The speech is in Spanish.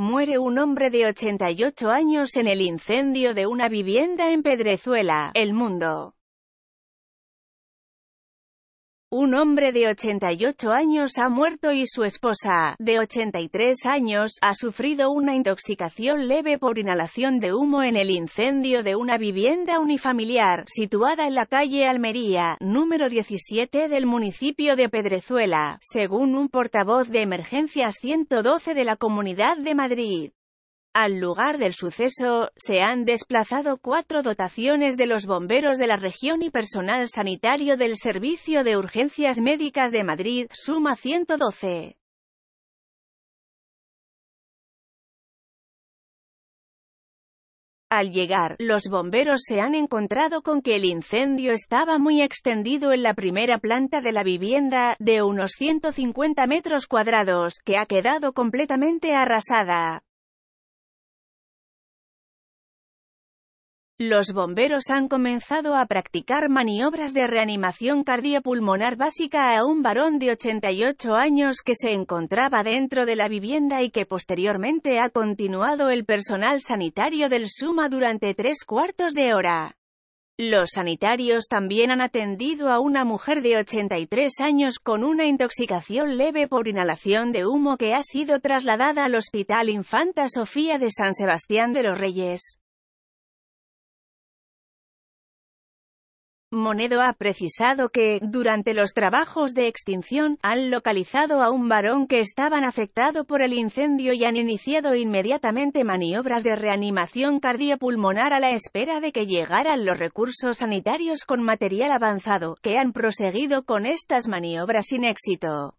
Muere un hombre de 88 años en el incendio de una vivienda en Pedrezuela, El Mundo. Un hombre de 88 años ha muerto y su esposa, de 83 años, ha sufrido una intoxicación leve por inhalación de humo en el incendio de una vivienda unifamiliar, situada en la calle Almería, número 17 del municipio de Pedrezuela, según un portavoz de Emergencias 112 de la Comunidad de Madrid. Al lugar del suceso, se han desplazado cuatro dotaciones de los bomberos de la región y personal sanitario del Servicio de Urgencias Médicas de Madrid, suma 112. Al llegar, los bomberos se han encontrado con que el incendio estaba muy extendido en la primera planta de la vivienda, de unos 150 metros cuadrados, que ha quedado completamente arrasada. Los bomberos han comenzado a practicar maniobras de reanimación cardiopulmonar básica a un varón de 88 años que se encontraba dentro de la vivienda y que posteriormente ha continuado el personal sanitario del Suma durante tres cuartos de hora. Los sanitarios también han atendido a una mujer de 83 años con una intoxicación leve por inhalación de humo que ha sido trasladada al Hospital Infanta Sofía de San Sebastián de los Reyes. Monedo ha precisado que, durante los trabajos de extinción, han localizado a un varón que estaban afectado por el incendio y han iniciado inmediatamente maniobras de reanimación cardiopulmonar a la espera de que llegaran los recursos sanitarios con material avanzado, que han proseguido con estas maniobras sin éxito.